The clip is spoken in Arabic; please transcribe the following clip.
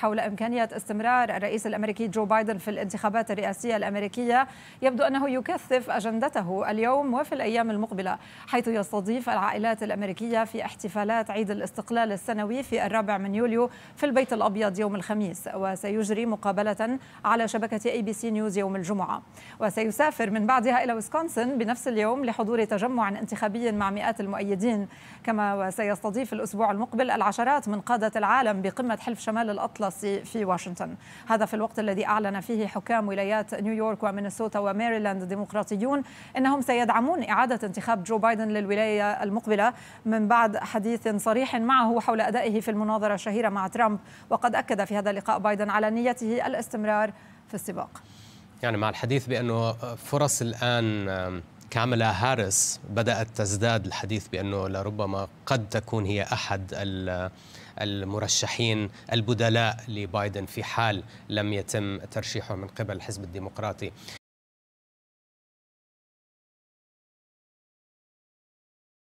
حول إمكانية استمرار الرئيس الأمريكي جو بايدن في الانتخابات الرئاسية الأمريكية يبدو أنه يكثف أجندته اليوم وفي الأيام المقبلة حيث يستضيف العائلات الأمريكية في احتفالات عيد الاستقلال السنوي في الرابع من يوليو في البيت الأبيض يوم الخميس وسيجري مقابلة على شبكة أي بي سي نيوز يوم الجمعة وسيسافر من بعدها إلى ويسكونسن بنفس اليوم لحضور تجمع انتخابي مع مئات المؤيدين كما وسيستضيف الأسبوع المقبل العشرات من قادة العالم بقمة حلف شمال الأطلس الأطلس في واشنطن هذا في الوقت الذي أعلن فيه حكام ولايات نيويورك ومينيسوتا وميريلاند ديمقراطيون أنهم سيدعمون إعادة انتخاب جو بايدن للولاية المقبلة من بعد حديث صريح معه حول أدائه في المناظرة الشهيرة مع ترامب وقد أكد في هذا اللقاء بايدن على نيته الاستمرار في السباق يعني مع الحديث بأنه فرص الآن كاملا هاريس بدأت تزداد الحديث بأنه لربما قد تكون هي أحد المرشحين البدلاء لبايدن في حال لم يتم ترشيحه من قبل الحزب الديمقراطي